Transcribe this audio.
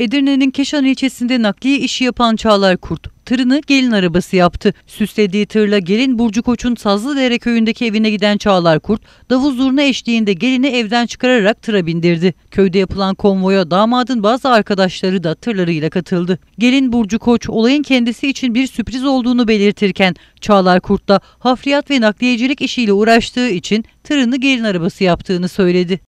Edirne'nin Keşan ilçesinde nakliye işi yapan Çağlar Kurt, tırını gelin arabası yaptı. Süslediği tırla gelin Burcu Koç'un Sazlıdere köyündeki evine giden Çağlar Kurt, davul zurna eşliğinde gelini evden çıkararak tıra bindirdi. Köyde yapılan konvoya damadın bazı arkadaşları da tırlarıyla katıldı. Gelin Burcu Koç olayın kendisi için bir sürpriz olduğunu belirtirken Çağlar Kurt da hafriyat ve nakliyecilik işiyle uğraştığı için tırını gelin arabası yaptığını söyledi.